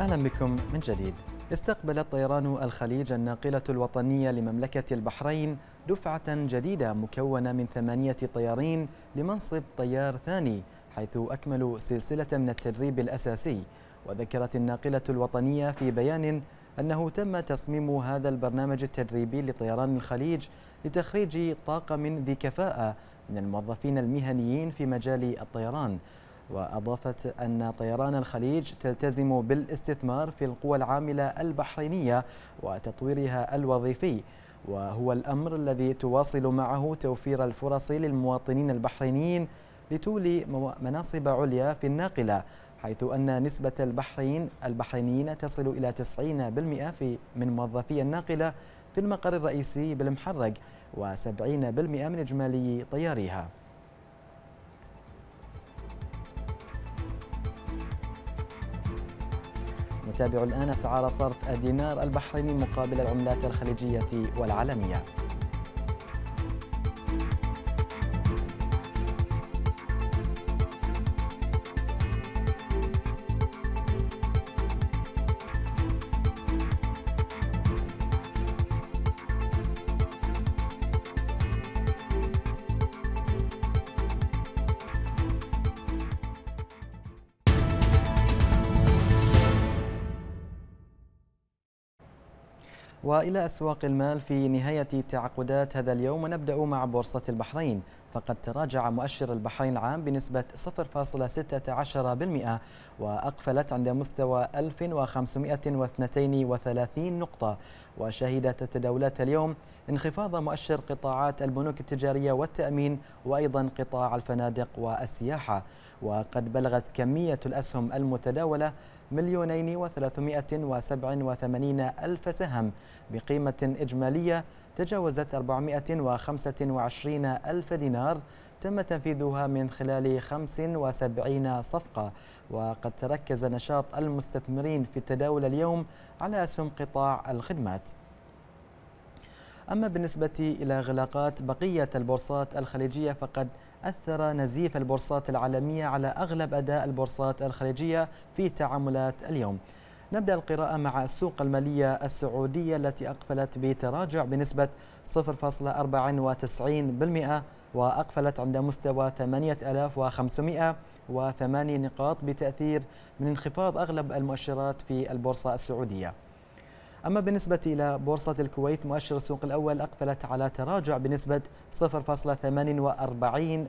أهلا بكم من جديد استقبلت طيران الخليج الناقلة الوطنية لمملكة البحرين دفعة جديدة مكونة من ثمانية طيارين لمنصب طيار ثاني حيث أكملوا سلسلة من التدريب الأساسي وذكرت الناقلة الوطنية في بيان أنه تم تصميم هذا البرنامج التدريبي لطيران الخليج لتخريج طاقم ذي كفاءة من الموظفين المهنيين في مجال الطيران وأضافت أن طيران الخليج تلتزم بالاستثمار في القوى العاملة البحرينية وتطويرها الوظيفي وهو الأمر الذي تواصل معه توفير الفرص للمواطنين البحرينيين لتولي مناصب عليا في الناقلة حيث أن نسبة البحرين البحرينيين تصل إلى 90% من موظفي الناقلة في المقر الرئيسي بالمحرق و70% من إجمالي طياريها نتابع الآن أسعار صرف الدينار البحريني مقابل العملات الخليجية والعالمية والى اسواق المال في نهايه تعاقدات هذا اليوم ونبدا مع بورصه البحرين فقد تراجع مؤشر البحرين العام بنسبة 0.16% وأقفلت عند مستوى 1532 نقطة وشهدت التداولات اليوم انخفاض مؤشر قطاعات البنوك التجارية والتأمين وأيضا قطاع الفنادق والسياحة وقد بلغت كمية الأسهم المتداولة مليونين وثلاثمائة وسبع وثمانين ألف سهم بقيمة إجمالية تجاوزت وعشرين ألف دينار تم تنفيذها من خلال 75 صفقة وقد تركز نشاط المستثمرين في التداول اليوم على أسهم قطاع الخدمات أما بالنسبة إلى غلاقات بقية البورصات الخليجية فقد أثر نزيف البورصات العالمية على أغلب أداء البورصات الخليجية في تعاملات اليوم نبدأ القراءة مع السوق المالية السعودية التي أقفلت بتراجع بنسبة 0.94% وأقفلت عند مستوى 8508 نقاط بتأثير من انخفاض أغلب المؤشرات في البورصة السعودية أما بالنسبة إلى بورصة الكويت مؤشر السوق الأول أقفلت على تراجع بنسبة 0.48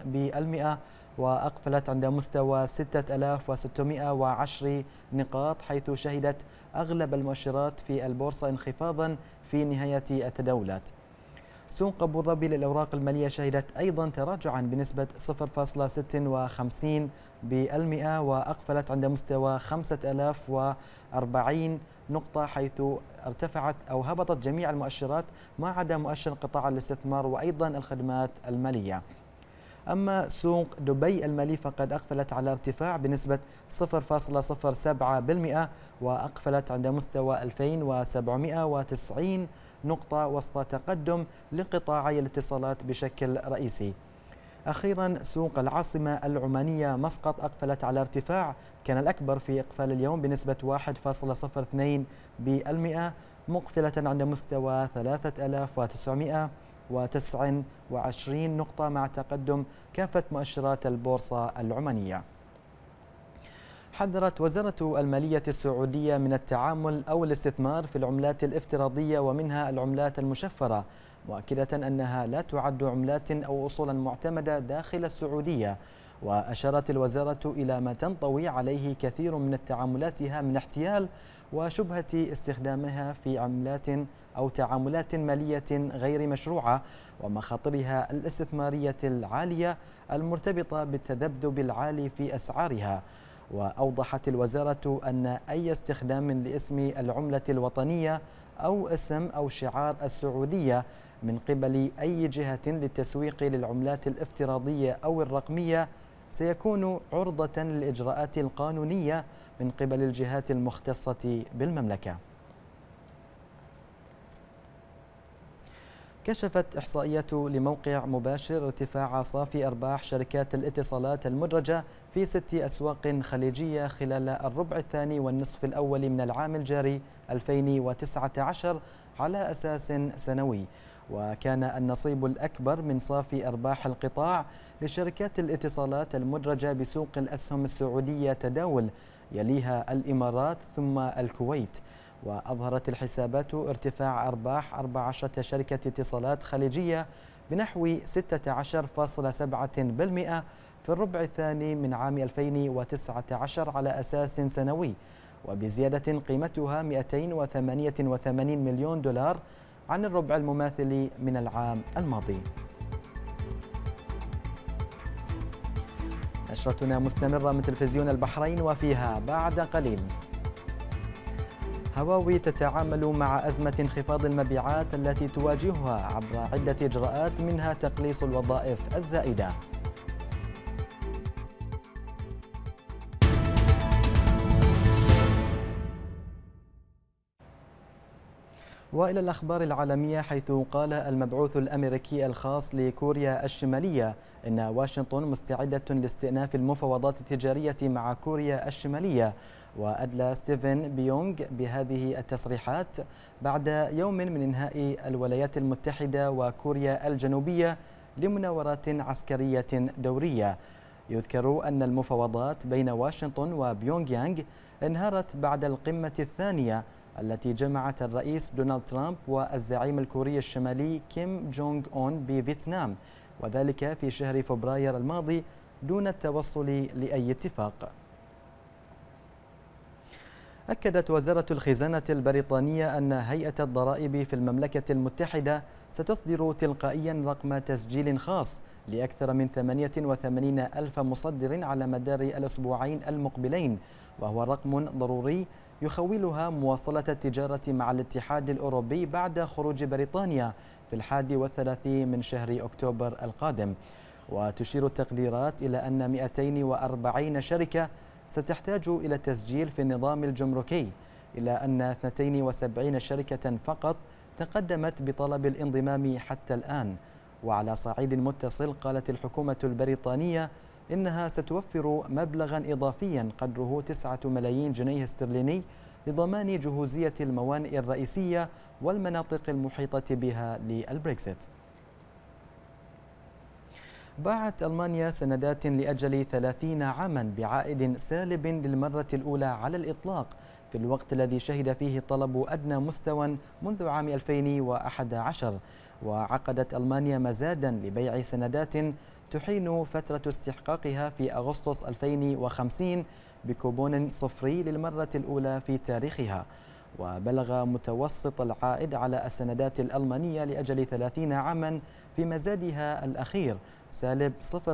بالمئة وأقفلت عند مستوى 6610 نقاط حيث شهدت أغلب المؤشرات في البورصة انخفاضا في نهاية التداولات سوق أبو ظبي للأوراق المالية شهدت أيضا تراجعا بنسبة 0.56 بالمئة وأقفلت عند مستوى 5040 نقطة حيث ارتفعت أو هبطت جميع المؤشرات ما عدا مؤشر قطاع الاستثمار وأيضا الخدمات المالية أما سوق دبي المالي فقد أقفلت على ارتفاع بنسبة 0.07% وأقفلت عند مستوى 2790 نقطة وسط تقدم لقطاعي الاتصالات بشكل رئيسي أخيرا سوق العاصمة العمانية مسقط أقفلت على ارتفاع كان الأكبر في إقفال اليوم بنسبة 1.02% مقفلة عند مستوى 3900 وعشرين نقطة مع تقدم كافة مؤشرات البورصة العمانية حذرت وزارة المالية السعودية من التعامل أو الاستثمار في العملات الافتراضية ومنها العملات المشفرة مؤكدة أنها لا تعد عملات أو أصولا معتمدة داخل السعودية وأشارت الوزارة إلى ما تنطوي عليه كثير من التعاملاتها من احتيال وشبهة استخدامها في عملات أو تعاملات مالية غير مشروعة ومخاطرها الاستثمارية العالية المرتبطة بالتذبذب العالي في أسعارها وأوضحت الوزارة أن أي استخدام لاسم العملة الوطنية أو اسم أو شعار السعودية من قبل أي جهة للتسويق للعملات الافتراضية أو الرقمية سيكون عرضة للإجراءات القانونية من قبل الجهات المختصة بالمملكة كشفت إحصائية لموقع مباشر ارتفاع صافي أرباح شركات الاتصالات المدرجة في ست أسواق خليجية خلال الربع الثاني والنصف الأول من العام الجاري 2019 على أساس سنوي وكان النصيب الأكبر من صافي أرباح القطاع لشركات الاتصالات المدرجة بسوق الأسهم السعودية تداول يليها الإمارات ثم الكويت وأظهرت الحسابات ارتفاع أرباح 14 شركة اتصالات خليجية بنحو 16.7% في الربع الثاني من عام 2019 على أساس سنوي وبزيادة قيمتها 288 مليون دولار عن الربع المماثل من العام الماضي نشرتنا مستمرة من تلفزيون البحرين وفيها بعد قليل هواوي تتعامل مع أزمة انخفاض المبيعات التي تواجهها عبر عدة إجراءات منها تقليص الوظائف الزائدة والى الاخبار العالميه حيث قال المبعوث الامريكي الخاص لكوريا الشماليه ان واشنطن مستعده لاستئناف المفاوضات التجاريه مع كوريا الشماليه وادلى ستيفن بيونغ بهذه التصريحات بعد يوم من انهاء الولايات المتحده وكوريا الجنوبيه لمناورات عسكريه دوريه يذكر ان المفاوضات بين واشنطن وبيونغ يانغ انهارت بعد القمه الثانيه التي جمعت الرئيس دونالد ترامب والزعيم الكوري الشمالي كيم جونغ أون بفيتنام وذلك في شهر فبراير الماضي دون التوصل لأي اتفاق أكدت وزارة الخزانة البريطانية أن هيئة الضرائب في المملكة المتحدة ستصدر تلقائيا رقم تسجيل خاص لأكثر من 88 ألف مصدر على مدار الأسبوعين المقبلين وهو رقم ضروري يخولها مواصلة التجارة مع الاتحاد الأوروبي بعد خروج بريطانيا في الحادي والثلاثين من شهر أكتوبر القادم وتشير التقديرات إلى أن 240 شركة ستحتاج إلى التسجيل في النظام الجمركي إلى أن 72 شركة فقط تقدمت بطلب الانضمام حتى الآن وعلى صعيد متصل قالت الحكومة البريطانية إنها ستوفر مبلغا إضافيا قدره 9 ملايين جنيه استرليني لضمان جهوزية الموانئ الرئيسية والمناطق المحيطة بها للبريكزيت باعت ألمانيا سندات لأجل 30 عاما بعائد سالب للمرة الأولى على الإطلاق في الوقت الذي شهد فيه الطلب أدنى مستوى منذ عام 2011 وعقدت ألمانيا مزادا لبيع سندات تحين فترة استحقاقها في أغسطس 2050 بكوبون صفري للمرة الأولى في تاريخها وبلغ متوسط العائد على السندات الألمانية لأجل 30 عاما في مزادها الأخير سالب 0.11%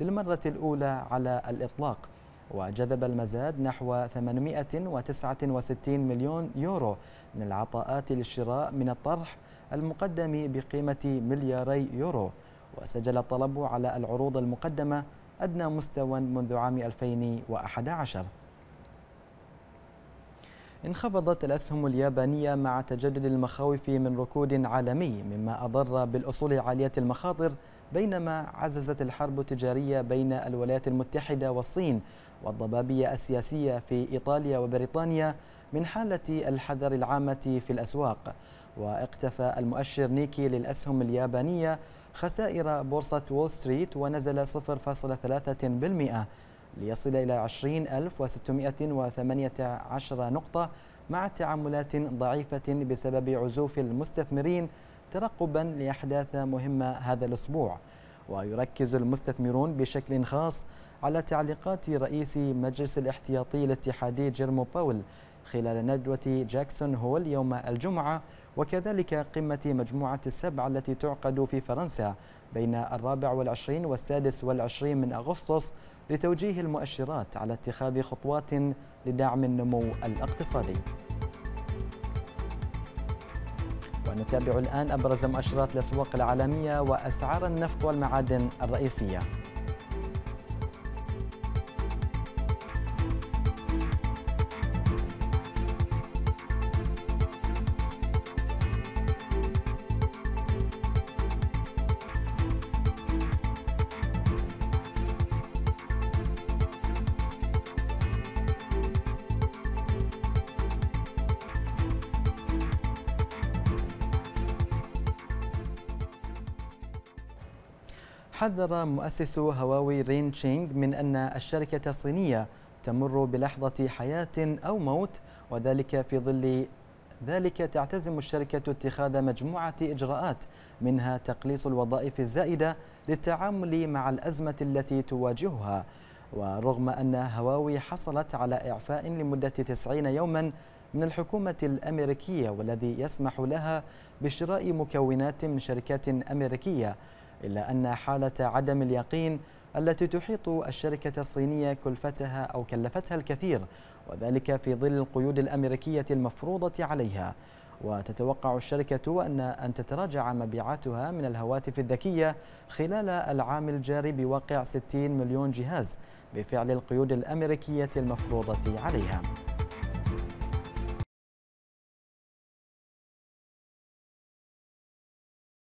للمرة الأولى على الإطلاق وجذب المزاد نحو 869 مليون يورو من العطاءات للشراء من الطرح المقدم بقيمة ملياري يورو وسجل الطلب على العروض المقدمة أدنى مستوى منذ عام 2011 انخفضت الأسهم اليابانية مع تجدد المخاوف من ركود عالمي مما أضر بالأصول عالية المخاطر بينما عززت الحرب التجارية بين الولايات المتحدة والصين والضبابية السياسية في إيطاليا وبريطانيا من حالة الحذر العامة في الأسواق واقتفى المؤشر نيكي للأسهم اليابانية خسائر بورصة وول ستريت ونزل 0.3% ليصل إلى 20618 نقطة مع تعاملات ضعيفة بسبب عزوف المستثمرين ترقبا لأحداث مهمة هذا الأسبوع ويركز المستثمرون بشكل خاص على تعليقات رئيس مجلس الاحتياطي الاتحادي جيرمو باول خلال ندوة جاكسون هول يوم الجمعة وكذلك قمة مجموعة السبع التي تعقد في فرنسا بين الرابع والعشرين والسادس والعشرين من أغسطس لتوجيه المؤشرات على اتخاذ خطوات لدعم النمو الاقتصادي ونتابع الآن أبرز مؤشرات الأسواق العالمية وأسعار النفط والمعادن الرئيسية حذر مؤسس هواوي رين تشينغ من أن الشركة الصينية تمر بلحظة حياة أو موت وذلك في ظل ذلك تعتزم الشركة اتخاذ مجموعة إجراءات منها تقليص الوظائف الزائدة للتعامل مع الأزمة التي تواجهها ورغم أن هواوي حصلت على إعفاء لمدة 90 يوما من الحكومة الأمريكية والذي يسمح لها بشراء مكونات من شركات أمريكية إلا أن حالة عدم اليقين التي تحيط الشركة الصينية كلفتها أو كلفتها الكثير وذلك في ظل القيود الأمريكية المفروضة عليها وتتوقع الشركة أن أن تتراجع مبيعاتها من الهواتف الذكية خلال العام الجاري بواقع 60 مليون جهاز بفعل القيود الأمريكية المفروضة عليها